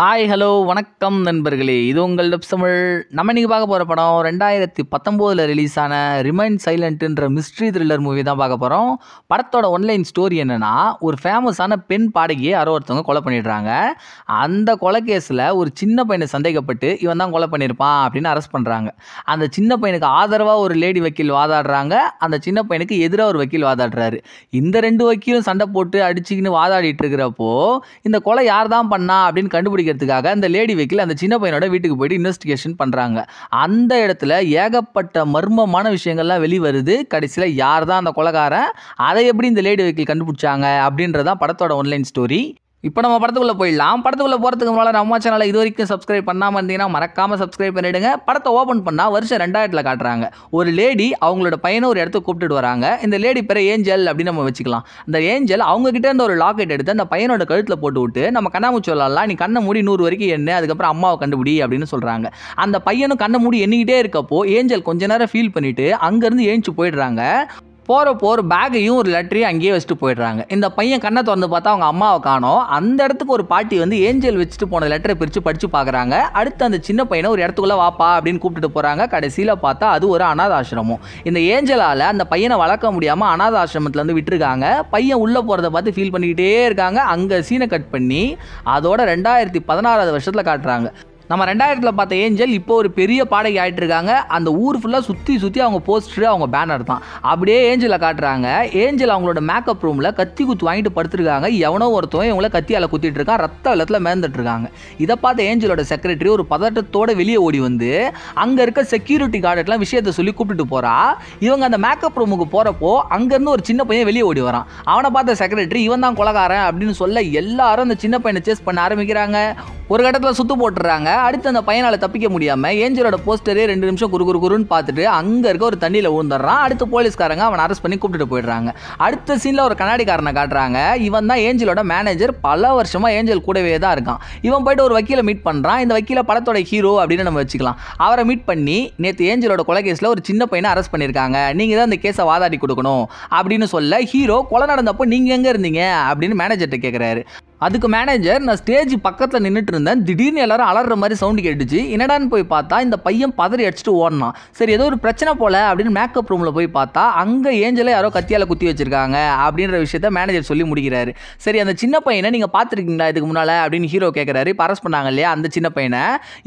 hi hello வணக்கம் நண்பர்களே இது உங்கள் வெப் தமிழ் நம்ம இன்றைக்கி பார்க்க போகிற படம் ரெண்டாயிரத்தி பத்தொம்போதில் ரிலீஸ் ஆன ரிமைண்ட் சைலண்ட்டுன்ற மிஸ்ட்ரி த்ரில்லர் மூவி தான் பார்க்க போகிறோம் படத்தோட ஒன்லைன் ஸ்டோரி என்னென்னா ஒரு ஃபேமஸான பெண் பாடகியை யாரோ ஒருத்தவங்க கொலை பண்ணிடுறாங்க அந்த கொலை கேஸில் ஒரு சின்ன பையனை சந்தேகப்பட்டு இவன் தான் கொலை பண்ணியிருப்பான் அப்படின்னு அரெஸ்ட் பண்ணுறாங்க அந்த சின்ன பையனுக்கு ஆதரவாக ஒரு லேடி வக்கீல் வாதாடுறாங்க அந்த சின்ன பையனுக்கு எதிராக ஒரு வக்கீல் வாதாடுறாரு இந்த ரெண்டு வக்கீலும் சண்டை போட்டு அடிச்சுக்கின்னு வாதாடிட்டு இருக்கிறப்போ இந்த கொலை யார் தான் பண்ணா அப்படின்னு கண்டுபிடிக்க கண்டுபிடிக்கிறதுக்காக அந்த லேடி வெக்கில் அந்த சின்ன பையனோட வீட்டுக்கு போயிட்டு இன்வெஸ்டிகேஷன் பண்ணுறாங்க அந்த இடத்துல ஏகப்பட்ட மர்மமான விஷயங்கள்லாம் வெளிவருது கடைசியில் யார் தான் அந்த கொலகாரன் அதை எப்படி இந்த லேடி வெஹிக்கிள் கண்டுபிடிச்சாங்க அப்படின்றதான் படத்தோட ஒன்லைன் ஸ்டோரி இப்போ நம்ம படத்துக்குள்ளே போயிடலாம் படத்துக்குள்ளே போகிறதுக்கு முன்னால் நம்ம சேனலில் இது வரைக்கும் சப்ஸ்கிரைப் பண்ணாமல் இருந்தீங்கன்னா மறக்காமல் சப்ஸ்கிரைப் பண்ணிவிடுங்க படத்தை ஓப்பன் பண்ணால் வருஷம் ரெண்டாயிரத்தில் காட்டுறாங்க ஒரு லேடி அவங்களோட பையனை ஒரு இடத்துக்கு கூப்பிட்டு வராங்க இந்த லேடி பேர் ஏஞ்சல் அப்படின்னு நம்ம வச்சுக்கலாம் அந்த ஏஞ்சல் அவங்ககிட்ட இருந்த ஒரு லாக்கெட் எடுத்து அந்த பையனோட கழுத்தில் போட்டு விட்டு நம்ம கண்ணாமூச்சி சொல்லலாம் நீ கண்ணை மூடி நூறு வரைக்கும் எண்ணு அதுக்கப்புறம் அம்மாவை கண்டுபிடி அப்படின்னு சொல்கிறாங்க அந்த பையனும் கண்ணை மூடி எண்ணிக்கிட்டே இருக்கப்போ ஏஞ்சல் கொஞ்ச நேரம் ஃபீல் பண்ணிவிட்டு அங்கேருந்து ஏஞ்சி போயிடுறாங்க போகிறப்போ ஒரு பேக்கையும் ஒரு லெட்டரையும் அங்கேயே வச்சுட்டு போயிடுறாங்க இந்த பையன் கண்ணை திறந்து பார்த்தா அவங்க அம்மாவை காணும் அந்த இடத்துக்கு ஒரு பாட்டி வந்து ஏஞ்சல் வச்சுட்டு போன லெட்டரை பிரித்து படித்து பார்க்குறாங்க அடுத்து அந்த சின்ன பையனை ஒரு இடத்துக்குள்ளே வாப்பா அப்படின்னு கூப்பிட்டுட்டு போகிறாங்க கடைசியில் பார்த்தா அது ஒரு அநாத ஆசிரமம் இந்த ஏஞ்சலால் அந்த பையனை வளர்க்க முடியாமல் அநாத ஆசிரமத்தில் வந்து விட்டுருக்காங்க பையன் உள்ளே போகிறத பார்த்து ஃபீல் பண்ணிக்கிட்டே இருக்காங்க அங்கே சீனை கட் பண்ணி அதோட ரெண்டாயிரத்தி பதினாறாவது வருஷத்தில் காட்டுறாங்க நம்ம ரெண்டாயிரத்தில் பார்த்த ஏஞ்சல் இப்போ ஒரு பெரிய பாடகி ஆகிட்டு இருக்காங்க அந்த ஊர் ஃபுல்லாக சுற்றி சுற்றி அவங்க போஸ்டரு அவங்க பேனர் தான் அப்படியே ஏஞ்சலை காட்டுறாங்க ஏஞ்சல் அவங்களோட மேக்கப் ரூமில் கத்தி குத்து வாங்கிட்டு படுத்துருக்காங்க எவனோ ஒருத்தவன் இவங்கள கத்தியால் குத்திட்டு இருக்கான் ரத்த வெள்ளத்தில் மேந்துட்டு இருக்காங்க இதை பார்த்த ஏஞ்சலோட செக்ரட்டரி ஒரு பதட்டத்தோட வெளியே ஓடி வந்து அங்கே இருக்க செக்யூரிட்டி கார்டுலாம் விஷயத்தை சொல்லி கூப்பிட்டு போகிறா இவங்க அந்த மேக்கப் ரூமுக்கு போகிறப்போ அங்கேருந்து ஒரு சின்ன பையன் வெளியே ஓடி வரான் அவனை பார்த்த செக்ரட்டரி இவன் தான் கொலகாரன் அப்படின்னு சொல்ல எல்லாரும் அந்த சின்ன பையனை சேஸ் பண்ண ஆரம்பிக்கிறாங்க ஒரு கட்டத்தில் சுத்து போட்டுறாங்க அடுத்து அந்த பையனால் தப்பிக்க முடியாமல் ஏஞ்சலோட போஸ்டரே ரெண்டு நிமிஷம் குறு குறு குறுன்னு பார்த்துட்டு அங்கே இருக்க ஒரு தண்ணியில் விழுந்துடுறான் அடுத்து போலீஸ்காரங்க அவனை அரெஸ்ட் பண்ணி கூப்பிட்டுட்டு போயிடுறாங்க அடுத்த சீனில் ஒரு கண்ணாடிக்காரனை காட்டுறாங்க இவன் தான் ஏஞ்சலோட மேனேஜர் பல வருஷமாக ஏஞ்சல் கூடவே தான் இருக்கான் இவன் போயிட்டு ஒரு வக்கீலை மீட் பண்ணுறான் இந்த வக்கீல படத்தோட ஹீரோ அப்படின்னு நம்ம வச்சுக்கலாம் அவரை மீட் பண்ணி நேற்று ஏஞ்சலோட கொலை கேஸில் ஒரு சின்ன பையனை அரெஸ்ட் பண்ணியிருக்காங்க நீங்கள் தான் அந்த கேஸை வாதாடி கொடுக்கணும் அப்படின்னு சொல்ல ஹீரோ கொலை நடந்தப்போ நீங்கள் எங்கே இருந்தீங்க அப்படின்னு மேனேஜர்கிட்ட கேட்குறாரு அதுக்கு மேனேஜர் நான் ஸ்டேஜ் பக்கத்தில் நின்றுட்டு இருந்தேன் திடீர்னு எல்லாரும் அலற மாதிரி சவுண்டு கேட்டுச்சு என்னடான்னு போய் பார்த்தா இந்த பையன் பதறி அடிச்சுட்டு ஓடினான் சரி ஏதோ ஒரு பிரச்சனை போல அப்படின்னு மேக்கப் ரூமில் போய் பார்த்தா அங்கே ஏஞ்சலை யாரோ கத்தியால் குத்தி வச்சிருக்காங்க அப்படின்ற விஷயத்த மேனேஜர் சொல்லி முடிக்கிறாரு சரி அந்த சின்ன பையனை நீங்கள் பார்த்துருக்கீங்களா இதுக்கு முன்னால் அப்படின்னு ஹீரோ கேட்குறாரு பரஸ் பண்ணாங்க இல்லையா அந்த சின்ன பையனை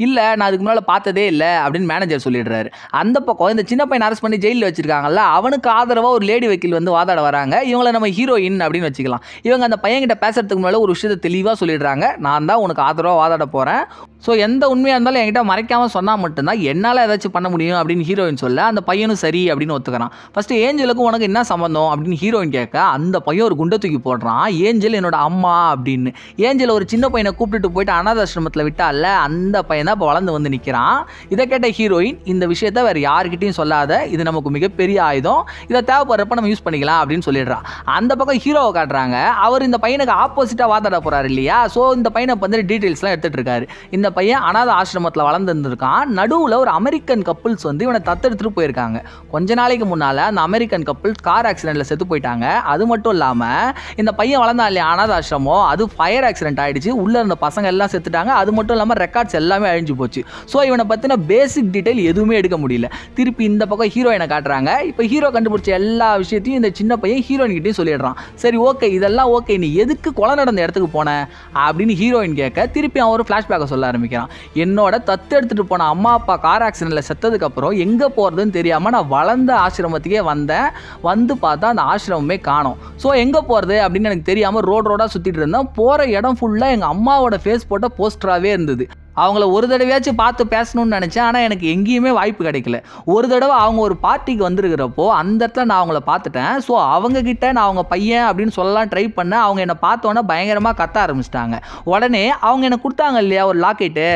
இல்லை நான் அதுக்கு முன்னால் பார்த்ததே இல்லை அப்படின்னு மேனேஜர் சொல்லிடுறாரு அந்த பக்கம் இந்த சின்ன பையன் அரெஸ்ட் பண்ணி ஜெயிலில் வச்சிருக்காங்கல்ல அவனுக்கு ஆதரவாக ஒரு லேடி வக்கீல் வந்து வாதாட வராங்க இவங்களை நம்ம ஹீரோயின் அப்படின்னு வச்சுக்கலாம் இவங்க அந்த பையன்கிட்ட பேசுறதுக்கு முன்னால் ஒரு விஷயத்தை தெளிவாக சொல்லிடுறாங்க நான் தான் உனக்கு ஆதரவாக வாதாட போகிறேன் ஸோ எந்த உண்மையாக இருந்தாலும் என்கிட்ட மறைக்காமல் சொன்னால் மட்டும்தான் என்னால் ஏதாச்சும் பண்ண முடியும் அப்படின்னு ஹீரோயின் சொல்ல அந்த பையனும் சரி அப்படின்னு ஒத்துக்கிறான் ஃபஸ்ட்டு ஏஞ்சலுக்கும் உனக்கு என்ன சம்மந்தம் அப்படின்னு ஹீரோயின் கேட்க அந்த பையன் ஒரு குண்டை தூக்கி போடுறான் ஏஞ்சல் என்னோட அம்மா அப்படின்னு ஏஞ்சல் ஒரு சின்ன பையனை கூப்பிட்டுட்டு போயிட்டு அனாதாசிரமத்தில் விட்டால அந்த பையன் தான் இப்போ வளர்ந்து வந்து நிற்கிறான் இதை கேட்ட ஹீரோயின் இந்த விஷயத்த வேறு யார்கிட்டையும் சொல்லாத இது நமக்கு மிகப்பெரிய ஆயுதம் இதை தேவைப்படுறப்ப நம்ம யூஸ் பண்ணிக்கலாம் அப்படின்னு சொல்லிடுறான் அந்த பக்கம் ஹீரோவை காட்டுறாங்க அவர் இந்த பையனுக்கு ஆப்போசிட்டாக வாதாட விளையாட போகிறாரு இல்லையா ஸோ இந்த பையனை வந்து டீட்டெயில்ஸ்லாம் எடுத்துகிட்டு இருக்காரு இந்த பையன் அனாத ஆசிரமத்தில் வளர்ந்துருந்துருக்கான் நடுவில் ஒரு அமெரிக்கன் கப்புள்ஸ் வந்து இவனை தத்தெடுத்துட்டு போயிருக்காங்க கொஞ்ச நாளைக்கு முன்னால் அந்த அமெரிக்கன் கப்புள்ஸ் கார் ஆக்சிடெண்ட்டில் செத்து போயிட்டாங்க அது மட்டும் இல்லாமல் இந்த பையன் வளர்ந்தா இல்லையா அனாத ஆசிரமோ அது ஃபயர் ஆக்சிடென்ட் ஆகிடுச்சு உள்ளே இருந்த பசங்க எல்லாம் செத்துட்டாங்க அது மட்டும் இல்லாமல் ரெக்கார்ட்ஸ் எல்லாமே அழிஞ்சு போச்சு ஸோ இவனை பற்றின பேசிக் டீட்டெயில் எதுவுமே எடுக்க முடியல திருப்பி இந்த பக்கம் ஹீரோயினை காட்டுறாங்க இப்போ ஹீரோ கண்டுபிடிச்ச எல்லா விஷயத்தையும் இந்த சின்ன பையன் ஹீரோயின் கிட்டேயும் சொல்லிடுறான் சரி ஓகே இதெல்லாம் ஓகே நீ எதுக்கு கொலை நடந்த இடத்துக்கு இடத்துக்கு போனேன் அப்படின்னு ஹீரோயின் கேட்க திருப்பி அவன் ஒரு ஃப்ளாஷ்பேக்கை சொல்ல ஆரம்பிக்கிறான் என்னோட தத்து எடுத்துகிட்டு போன அம்மா அப்பா கார் ஆக்சிடெண்ட்டில் செத்ததுக்கப்புறம் எங்கே போகிறதுன்னு தெரியாமல் நான் வளர்ந்த ஆசிரமத்துக்கே வந்தேன் வந்து பார்த்தா அந்த ஆசிரமமே காணும் ஸோ எங்கே போகிறது அப்படின்னு எனக்கு தெரியாமல் ரோடு ரோடாக சுற்றிட்டு இருந்தேன் போகிற இடம் ஃபுல்லாக எங்கள் அம்மாவோட ஃபேஸ் போட்ட போஸ்டராகவே இருந்தது அவங்கள ஒரு தடவையாச்சும் பார்த்து பேசணும்னு நினச்சேன் ஆனால் எனக்கு எங்கேயுமே வாய்ப்பு கிடைக்கல ஒரு தடவை அவங்க ஒரு பார்ட்டிக்கு வந்திருக்கிறப்போ அந்த இடத்துல நான் அவங்கள பார்த்துட்டேன் ஸோ அவங்கக்கிட்ட நான் அவங்க பையன் அப்படின்னு சொல்லலாம் ட்ரை பண்ணேன் அவங்க என்னை பார்த்தோன்னே பயங்கரமாக கத்த ஆரம்பிச்சிட்டாங்க உடனே அவங்க எனக்கு கொடுத்தாங்க இல்லையா ஒரு லாக்கெட்டு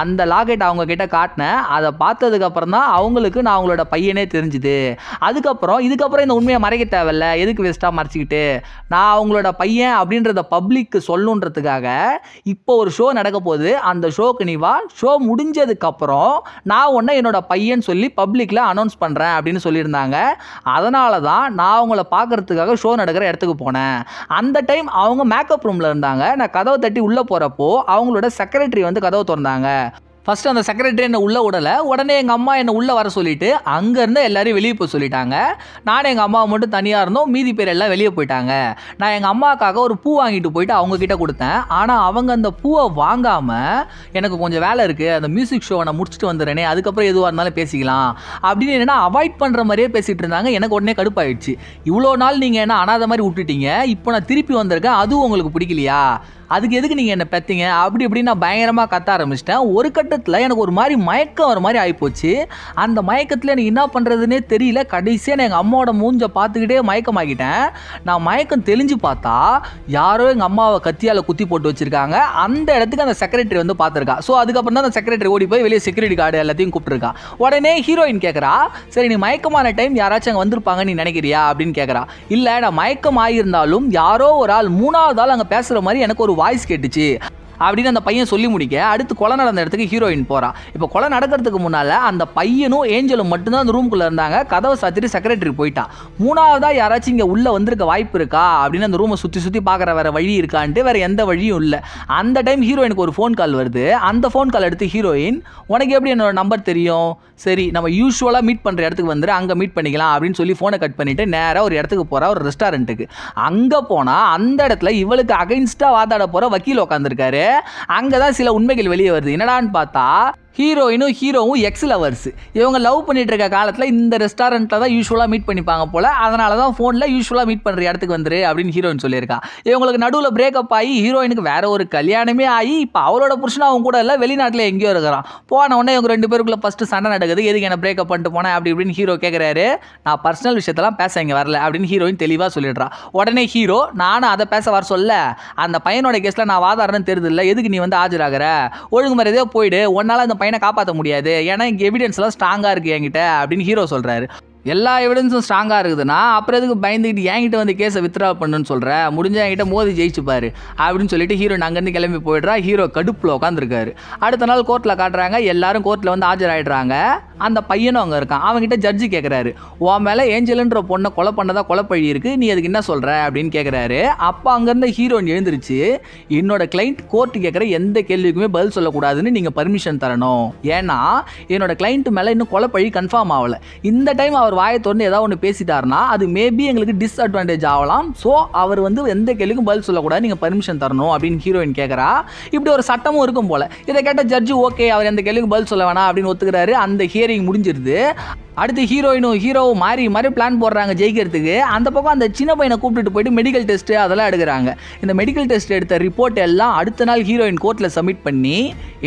அந்த லாக்கெட் அவங்க காட்டினேன் அதை பார்த்ததுக்கப்புறம் தான் அவங்களுக்கு நான் அவங்களோட பையனே தெரிஞ்சுது அதுக்கப்புறம் இதுக்கப்புறம் இந்த உண்மையை மறைக்க தேவையில்ல எதுக்கு வேஸ்ட்டாக மறைச்சிக்கிட்டு நான் அவங்களோட பையன் அப்படின்றத பப்ளிக்கு சொல்லணுன்றதுக்காக இப்போ ஒரு ஷோ நடக்க போகுது அந்த ஷோக்கு ஷோவுக்கு நீ வா ஷோ முடிஞ்சதுக்கப்புறம் நான் உன்னை என்னோடய பையன் சொல்லி பப்ளிக்கில் அனௌன்ஸ் பண்ணுறேன் அப்படின்னு சொல்லியிருந்தாங்க அதனால தான் நான் அவங்கள பார்க்குறதுக்காக ஷோ நடக்கிற இடத்துக்கு போனேன் அந்த டைம் அவங்க மேக்கப் ரூமில் இருந்தாங்க நான் கதவை தட்டி உள்ளே போகிறப்போ அவங்களோட செக்ரட்டரி வந்து கதவை திறந்தாங்க ஃபஸ்ட்டு அந்த செக்ரட்டரி என்னை உள்ளே விடலை உடனே எங்கள் அம்மா என்னை உள்ளே வர சொல்லிவிட்டு அங்கேருந்து எல்லாரையும் வெளியே போக சொல்லிட்டாங்க நானும் எங்கள் அம்மா மட்டும் தனியாக இருந்தோம் மீதி பேர் எல்லாம் வெளியே போயிட்டாங்க நான் எங்கள் அம்மாவுக்காக ஒரு பூ வாங்கிட்டு போயிட்டு அவங்கக்கிட்ட கொடுத்தேன் ஆனால் அவங்க அந்த பூவை வாங்காமல் எனக்கு கொஞ்சம் வேலை இருக்குது அந்த மியூசிக் ஷோவை நான் முடிச்சுட்டு வந்துடுறேனே அதுக்கப்புறம் எதுவாக இருந்தாலும் பேசிக்கலாம் அப்படின்னு என்னென்னா அவாய்ட் பண்ணுற மாதிரியே பேசிகிட்டு இருந்தாங்க எனக்கு உடனே கடுப்பாயிடுச்சு இவ்வளோ நாள் நீங்கள் என்ன அனாத மாதிரி விட்டுட்டீங்க இப்போ நான் திருப்பி வந்திருக்கேன் அதுவும் உங்களுக்கு பிடிக்கலையா அதுக்கு எதுக்கு நீங்கள் என்னை பெத்தீங்க அப்படி இப்படி நான் பயங்கரமாக கத்த ஆரம்பிச்சிட்டேன் ஒரு கட்டத்தில் எனக்கு ஒரு மாதிரி மயக்கம் வர மாதிரி ஆகிப்போச்சு அந்த மயக்கத்தில் எனக்கு என்ன பண்ணுறதுனே தெரியல கடைசியாக நான் எங்கள் அம்மாவோட மூஞ்சை பார்த்துக்கிட்டே மயக்கமாகிட்டேன் நான் மயக்கம் தெளிஞ்சு பார்த்தா யாரோ எங்கள் அம்மாவை கத்தியால் குத்தி போட்டு வச்சுருக்காங்க அந்த இடத்துக்கு அந்த செக்ரட்டரி வந்து பார்த்துருக்கா ஸோ அதுக்கப்புறம் தான் அந்த செக்ரட்டரி ஓடி போய் வெளியே செக்யூரிட்டி கார்டு எல்லாத்தையும் கூப்பிட்டுருக்கா உடனே ஹீரோயின் கேட்குறா சரி நீ மயக்கமான டைம் யாராச்சும் அங்கே வந்திருப்பாங்க நீ நினைக்கிறியா அப்படின்னு கேட்குறா இல்லை நான் மயக்கம் ஆகியிருந்தாலும் யாரோ ஒரு ஆள் மூணாவது ஆள் அங்கே பேசுகிற மாதிரி எனக்கு ஒரு வாய்ஸ் கேட்டுச்சு அப்படின்னு அந்த பையன் சொல்லி முடிக்க அடுத்து கொலை நடந்த இடத்துக்கு ஹீரோயின் போகிறான் இப்போ கொலை நடக்கிறதுக்கு முன்னால் அந்த பையனும் ஏஞ்சலும் மட்டும்தான் அந்த ரூம்குள்ளே இருந்தாங்க கதவை சாத்திட்டு செக்ரட்டரி போயிட்டான் மூணாவதாக யாராச்சும் இங்கே உள்ளே வந்திருக்க வாய்ப்பு இருக்கா அப்படின்னு அந்த ரூமை சுற்றி சுற்றி பார்க்குற வேறு வழி இருக்கான்ட்டு வேறு எந்த வழியும் இல்லை அந்த டைம் ஹீரோயினுக்கு ஒரு ஃபோன் கால் வருது அந்த ஃபோன் கால் எடுத்து ஹீரோயின் உனக்கு எப்படி என்னோட நம்பர் தெரியும் சரி நம்ம யூஸ்வலாக மீட் பண்ணுற இடத்துக்கு வந்துரு அங்கே மீட் பண்ணிக்கலாம் அப்படின்னு சொல்லி ஃபோனை கட் பண்ணிவிட்டு நேராக ஒரு இடத்துக்கு போகிறா ஒரு ரெஸ்டாரண்ட்டுக்கு அங்கே போனால் அந்த இடத்துல இவளுக்கு அகைன்ஸ்டாக வாதாட போகிற வக்கீல் உட்காந்துருக்காரு அங்கே தான் சில உண்மைகள் வெளியே வருது என்னடான்னு பார்த்தா ஹீரோயினும் ஹீரோவும் எக்ஸ் லவர்ஸ் இவங்க லவ் பண்ணிட்டு இருக்க காலத்தில் இந்த ரெஸ்டாரண்ட்டில் தான் யூஸ்வலாக மீட் பண்ணிப்பாங்க போல் அதனால தான் ஃபோனில் யூஸ்வலாக மீட் பண்ணுற இடத்துக்கு வந்துரு அப்படின்னு ஹீரோயின் சொல்லியிருக்கா இவங்களுக்கு நடுவில் பிரேக்கப் ஆகி ஹீரோயினுக்கு வேற ஒரு கல்யாணமே ஆகி இப்போ அவரோட புருஷன் அவங்க கூட இல்லை வெளிநாட்டில் எங்கேயோ இருக்கிறான் போன உடனே இவங்க ரெண்டு பேருக்குள்ளே ஃபஸ்ட்டு சண்டை நடக்குது எதுக்கு என்ன பிரேக்கப் பண்ணிட்டு போனேன் அப்படி இப்படின்னு ஹீரோ கேட்குறாரு நான் பர்சனல் விஷயத்தெல்லாம் பேச இங்கே வரல அப்படின்னு ஹீரோயின் தெளிவாக சொல்லிடுறா உடனே ஹீரோ நானும் அதை பேச வர சொல்ல அந்த பையனோட கேஸில் நான் வாதாரன்னு தெரியுது எதுக்கு நீ வந்து ஆஜராகிற ஒழுங்கு ஏதோ போயிடு ஒன்னால் அந்த பையனை காப்பாற்ற முடியாது ஏன்னா இங்கே எவிடன்ஸ்லாம் ஸ்ட்ராங்காக இருக்குது என்கிட்ட அப்படின்னு ஹீரோ சொல்கிறாரு எல்லா எவிடன்ஸும் ஸ்ட்ராங்காக இருக்குதுன்னா அப்புறம் எதுக்கு பயந்துக்கிட்டு என்கிட்ட வந்து கேஸை வித்ரா பண்ணுன்னு சொல்கிற முடிஞ்ச என்கிட்ட மோதி ஜெயிச்சுப்பாரு அப்படின்னு சொல்லிட்டு ஹீரோ அங்கேருந்து கிளம்பி போயிடுறா ஹீரோ கடுப்பில் உட்காந்துருக்காரு அடுத்த நாள் கோர்ட்டில் காட்டுறாங்க எல்லாரும் கோர்ட்டில் வந்து ஆஜராகிடுறாங்க அந்த பையனும் அங்கே இருக்கான் அவங்ககிட்ட ஜட்ஜி கேட்குறாரு உன் மேலே ஏஞ்சலுன்ற பொண்ணை கொலை பண்ணதாக கொலைப்பழி இருக்குது நீ அதுக்கு என்ன சொல்கிற அப்படின்னு கேட்குறாரு அப்போ அங்கேருந்து ஹீரோன் எழுந்துருச்சு என்னோட கிளைண்ட் கோர்ட்டு கேட்குற எந்த கேள்விக்குமே பதில் சொல்லக்கூடாதுன்னு நீங்கள் பர்மிஷன் தரணும் ஏன்னா என்னோட கிளைண்ட் மேலே இன்னும் கொலைப்பழி கன்ஃபார்ம் ஆகலை இந்த டைம் அவர் அவர் வாயை தொடர்ந்து ஏதாவது ஒன்று பேசிட்டாருன்னா அது மேபி எங்களுக்கு டிஸ்அட்வான்டேஜ் ஆகலாம் ஸோ அவர் வந்து எந்த கேள்விக்கும் பதில் சொல்லக்கூடாது நீங்கள் பர்மிஷன் தரணும் அப்படின்னு ஹீரோயின் கேட்குறா இப்படி ஒரு சட்டமும் இருக்கும் போல் இதை கேட்ட ஜட்ஜு ஓகே அவர் எந்த கேள்விக்கும் பதில் சொல்ல வேணாம் அப்படின்னு ஒத்துக்கிறாரு அந்த ஹியரிங் முடிஞ்சிருது அடுத்து ஹீரோயினும் ஹீரோவும் மாறி மாறி பிளான் போடுறாங்க ஜெயிக்கிறதுக்கு அந்த பக்கம் அந்த சின்ன பையனை கூப்பிட்டு போயிட்டு மெடிக்கல் டெஸ்ட்டு அதெல்லாம் எடுக்கிறாங்க இந்த மெடிக்கல் டெஸ்ட் எடுத்த ரிப்போர்ட் எல்லாம் அடுத்த நாள் ஹீரோயின் கோர்ட்டில் சப்மிட் பண்ணி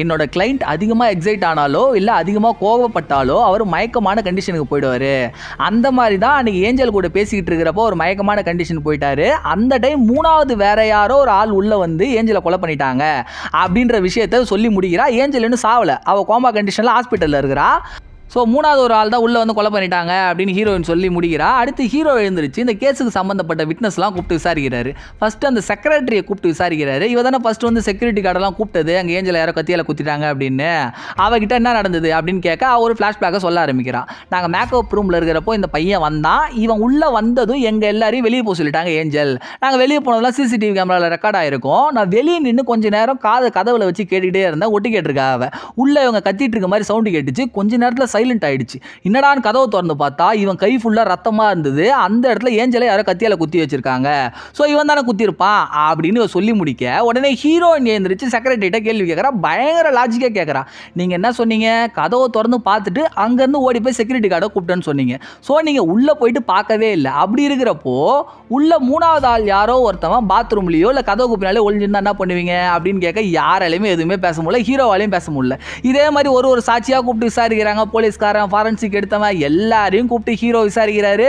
என்னோட கிளைண்ட் அதிகமாக எக்ஸைட் ஆனாலோ இல்லை அதிகமாக கோவப்பட்டாலோ அவர் மயக்கமான கண்டிஷனுக்கு போயிடுவார் அந்த மாதிரி தான் அன்றைக்கி ஏஞ்சல் கூட பேசிக்கிட்டு இருக்கிறப்போ ஒரு மயக்கமான கண்டிஷன் போயிட்டாரு அந்த டைம் மூணாவது வேற யாரோ ஒரு ஆள் உள்ளே வந்து ஏஞ்சலை கொலை பண்ணிட்டாங்க அப்படின்ற விஷயத்த சொல்லி முடிகிறா ஏஞ்சல் இன்னும் சாவலை அவள் கோமா கண்டிஷனில் ஹாஸ்பிட்டலில் இருக்கிறா ஸோ மூணாவது ஒரு ஆள் தான் உள்ளே வந்து கொலை பண்ணிட்டாங்க அப்படின்னு ஹீரோயின் சொல்லி முடிகிறா அடுத்து ஹீரோ எழுந்துருச்சு இந்த கேஸுக்கு சம்மந்தப்பட்ட விட்னஸ்லாம் கூப்பிட்டு விசாரிக்கிறாரு ஃபஸ்ட்டு அந்த செக்ரட்டரியை கூப்பிட்டு விசாரிக்கிறாரு இவ தானே ஃபஸ்ட்டு வந்து செக்யூரிட்டி கார்டெல்லாம் கூப்பிட்டது அங்கே ஏஞ்சல் யாரோ கத்தியில் குத்திட்டாங்க அப்படின்னு அவகிட்ட என்ன நடந்தது அப்படின்னு கேட்க அவர் ஃப்ளாஷ்பேக்கை சொல்ல ஆரம்பிக்கிறான் நாங்கள் மேக்கப் ரூமில் இருக்கிறப்போ இந்த பையன் வந்தான் இவன் உள்ளே வந்ததும் எங்கள் எல்லாரையும் வெளியே போக சொல்லிட்டாங்க ஏஞ்சல் நாங்கள் வெளியே போனதெல்லாம் சிசிடிவி கேமராவில் ரெக்கார்ட் ஆகிருக்கும் நான் வெளியே நின்று கொஞ்சம் நேரம் காது கதவில் வச்சு கேட்டுக்கிட்டே இருந்தேன் ஒட்டி கேட்டிருக்கா அவள் உள்ளே இவங்க கத்திட்டு இருக்க மாதிரி சவுண்டு கேட்டுச்சு கொஞ்ச நேரத்தில் சைலண்ட் ஆகிடுச்சு என்னடான்னு கதவை திறந்து பார்த்தா இவன் கை ஃபுல்லாக ரத்தமாக இருந்தது அந்த இடத்துல ஏஞ்சலை யாரோ கத்தியால் குத்தி வச்சுருக்காங்க ஸோ இவன் தானே குத்திருப்பான் அப்படின்னு சொல்லி முடிக்க உடனே ஹீரோயின் எழுந்திரிச்சு செக்ரட்டரிட்ட கேள்வி கேட்குறா பயங்கர லாஜிக்காக கேட்குறா நீங்கள் என்ன சொன்னீங்க கதவை திறந்து பார்த்துட்டு அங்கேருந்து ஓடி போய் செக்யூரிட்டி கார்டை கூப்பிட்டேன்னு சொன்னீங்க ஸோ நீங்கள் உள்ளே போயிட்டு பார்க்கவே இல்லை அப்படி இருக்கிறப்போ உள்ள மூணாவது ஆள் யாரோ ஒருத்தவன் பாத்ரூம்லேயோ இல்லை கதவு குப்பினாலே ஒழிஞ்சிருந்தா என்ன பண்ணுவீங்க அப்படின்னு கேட்க யாராலையுமே எதுவுமே பேச முடியல ஹீரோவாலையும் பேச முடியல இதே மாதிரி ஒரு ஒரு சாட்சியாக கூப்பிட்டு விசாரிக்கிறாங்க போலீஸ் போலீஸ்காரன் ஃபாரன்சிக் எடுத்தவன் எல்லாரையும் கூப்பிட்டு ஹீரோ விசாரிக்கிறாரு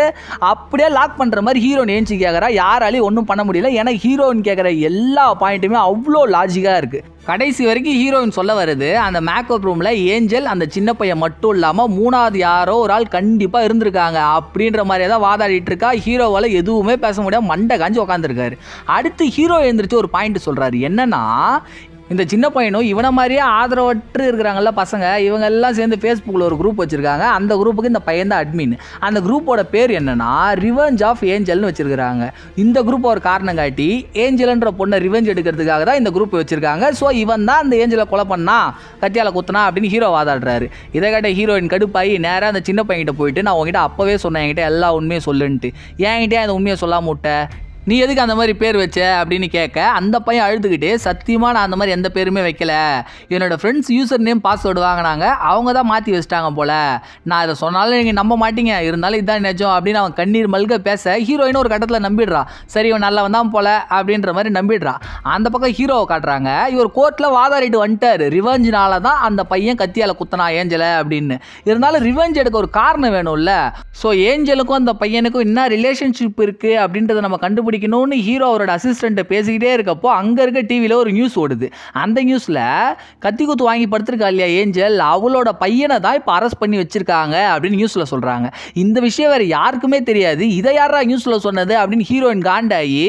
அப்படியே லாக் பண்ணுற மாதிரி ஹீரோயின் ஏஞ்சி கேட்குறா யாராலையும் ஒன்றும் பண்ண முடியல ஏன்னா ஹீரோயின் கேட்குற எல்லா பாயிண்ட்டுமே அவ்வளோ லாஜிக்காக இருக்குது கடைசி வரைக்கும் ஹீரோயின் சொல்ல வருது அந்த மேக்கப் ரூமில் ஏஞ்சல் அந்த சின்ன பையன் மட்டும் இல்லாமல் மூணாவது யாரோ ஒரு ஆள் கண்டிப்பாக இருந்திருக்காங்க அப்படின்ற மாதிரி தான் வாதாடிட்டு இருக்கா ஹீரோவால் எதுவுமே பேச முடியாது மண்டை காஞ்சி உட்காந்துருக்காரு அடுத்து ஹீரோ எழுந்திரிச்சு ஒரு பாயிண்ட் சொல்கிறாரு என்னன்னா இந்த சின்ன பையனும் இவனை மாதிரியே ஆதரவற்று இருக்கிறாங்கல்ல பசங்க இவங்க எல்லாம் சேர்ந்து ஃபேஸ்புக்கில் ஒரு குரூப் வச்சுருக்காங்க அந்த குரூப்புக்கு இந்த பையன் தான் அட்மின் அந்த குரூப்போட பேர் என்னென்னா ரிவெஞ்ச் ஆஃப் ஏஞ்சல்னு வச்சுருக்கிறாங்க இந்த குரூப் ஒரு காரணம் காட்டி ஏஞ்சல்ன்ற பொண்ணை ரிவெஞ்ச் எடுக்கிறதுக்காக தான் இந்த குரூப் வச்சுருக்காங்க ஸோ இவன் தான் அந்த ஏஞ்சலை கொலை பண்ணா கத்தியால் குத்தனா அப்படின்னு ஹீரோ வாதாடுறாரு இதை கேட்ட ஹீரோயின் கடுப்பாகி நேராக அந்த சின்ன பையன்கிட்ட போயிட்டு நான் உங்ககிட்ட அப்போவே சொன்னேன் என்கிட்ட எல்லா உண்மையும் சொல்லுன்ட்டு என்கிட்ட அந்த உண்மையை சொல்லாமட்டேன் நீ எதுக்கு அந்த மாதிரி பேர் வச்ச அப்படின்னு கேட்க அந்த பையன் அழுதுகிட்டே சத்தியமாக நான் அந்த மாதிரி எந்த பேருமே வைக்கல என்னோடய ஃப்ரெண்ட்ஸ் யூசர் நேம் பாஸ்வேர்டு வாங்கினாங்க அவங்க தான் மாற்றி வச்சிட்டாங்க போல் நான் இதை சொன்னாலும் நீங்கள் நம்ப மாட்டீங்க இருந்தாலும் இதுதான் நிஜம் அப்படின்னு அவன் கண்ணீர் மல்க பேச ஹீரோயினும் ஒரு கட்டத்தில் நம்பிடுறான் சரி இவன் நல்லா வந்தான் போல அப்படின்ற மாதிரி நம்பிடுறான் அந்த பக்கம் ஹீரோவை காட்டுறாங்க இவர் கோர்ட்டில் வாதாடிட்டு வந்துட்டார் ரிவெஞ்சினால தான் அந்த பையன் கத்தியால் குத்தனா ஏஞ்சலை அப்படின்னு இருந்தாலும் ரிவெஞ்ச் எடுக்க ஒரு காரணம் வேணும்ல ஸோ ஏஞ்சலுக்கும் அந்த பையனுக்கும் என்ன ரிலேஷன்ஷிப் இருக்குது அப்படின்றத நம்ம கண்டுபிடி கண்டுபிடிக்கணும்னு ஹீரோ அவரோட அசிஸ்டண்ட்டை பேசிக்கிட்டே இருக்கப்போ அங்கே இருக்க டிவியில் ஒரு நியூஸ் ஓடுது அந்த நியூஸில் கத்தி குத்து வாங்கி படுத்திருக்கா இல்லையா ஏஞ்சல் அவளோட பையனை தான் இப்போ அரெஸ்ட் பண்ணி வச்சுருக்காங்க அப்படின்னு நியூஸில் சொல்கிறாங்க இந்த விஷயம் வேறு யாருக்குமே தெரியாது இதை யாரா நியூஸில் சொன்னது அப்படின்னு ஹீரோயின் காண்டாகி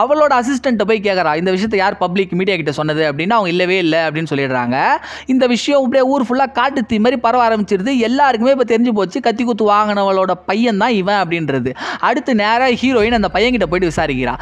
அவளோட அசிஸ்டண்ட்டை போய் கேட்குறா இந்த விஷயத்த யார் பப்ளிக் மீடியா கிட்ட சொன்னது அப்படின்னு அவங்க இல்லவே இல்லை அப்படின்னு சொல்லிடுறாங்க இந்த விஷயம் இப்படியே ஊர் ஃபுல்லாக காட்டு தீ மாதிரி பரவ ஆரம்பிச்சிருது எல்லாருக்குமே இப்போ தெரிஞ்சு போச்சு கத்தி குத்து வாங்கினவளோட பையன் தான் இவன் அப்படின்றது அடுத்து நேராக ஹீரோயின் அந்த பையன்கிட்ட போயிட்டு விசாரிக்கிறான்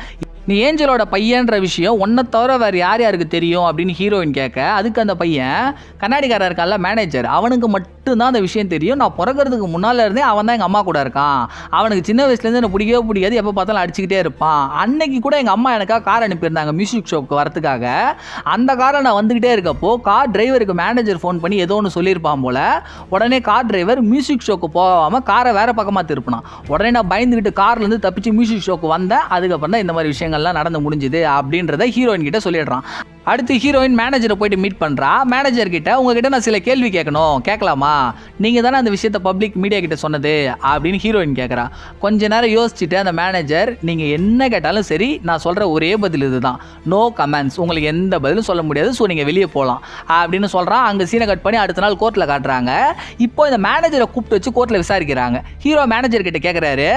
நீ ஏஞ்சலோட பையன்ற விஷயம் ஒன்றை தவிர வேறு யார் யாருக்கு தெரியும் அப்படின்னு ஹீரோயின் கேட்க அதுக்கு அந்த பையன் கண்ணாடிக்காரர் இருக்கல மேனேஜர் அவனுக்கு மட்டும்தான் அந்த விஷயம் தெரியும் நான் பிறகுறதுக்கு முன்னால் இருந்தே அவன் தான் எங்கள் அம்மா கூட இருக்கான் அவனுக்கு சின்ன வயசுலேருந்து எனக்கு பிடிக்கவே பிடிக்காது எப்போ பார்த்தாலும் அடிச்சுக்கிட்டே இருப்பான் அன்னைக்கு கூட எங்கள் அம்மா எனக்காக கார் அனுப்பியிருந்தாங்க மியூசிக் ஷோக்கு வரத்துக்காக அந்த காரை நான் வந்துக்கிட்டே இருக்கப்போ கார் டிரைவருக்கு மேனேஜர் ஃபோன் பண்ணி ஏதோ ஒன்று சொல்லியிருப்பான் போல் உடனே கார் டிரைவர் மியூசிக் ஷோக்கு போகாமல் காரை வேறு பக்கமாக திருப்பினான் உடனே நான் பயந்துக்கிட்டு கார்லேருந்து தப்பிச்சு மியூசிக் ஷோக்கு வந்தேன் அதுக்கப்புறம் தான் இந்த மாதிரி விஷயங்கள் விஷயங்கள்லாம் நடந்து முடிஞ்சுது அப்படின்றத ஹீரோயின் கிட்ட சொல்லிடுறான் அடுத்து ஹீரோயின் மேனேஜரை போயிட்டு மீட் பண்ணுறா மேனேஜர் கிட்ட உங்ககிட்ட நான் சில கேள்வி கேட்கணும் கேட்கலாமா நீங்கள் தானே அந்த விஷயத்த பப்ளிக் மீடியா கிட்ட சொன்னது அப்படின்னு ஹீரோயின் கேட்குறா கொஞ்ச நேரம் யோசிச்சுட்டு அந்த மேனேஜர் நீங்கள் என்ன கேட்டாலும் சரி நான் சொல்கிற ஒரே பதில் இதுதான் நோ கமெண்ட்ஸ் உங்களுக்கு எந்த பதிலும் சொல்ல முடியாது ஸோ நீங்கள் வெளியே போகலாம் அப்படின்னு சொல்கிறான் அங்கே சீனை கட் பண்ணி அடுத்த நாள் கோர்ட்டில் காட்டுறாங்க இப்போ இந்த மேனேஜரை கூப்பிட்டு வச்சு கோர்ட்டில் விசாரிக்கிறாங்க ஹீரோ மேனேஜர் கிட்ட கேட்குறாரு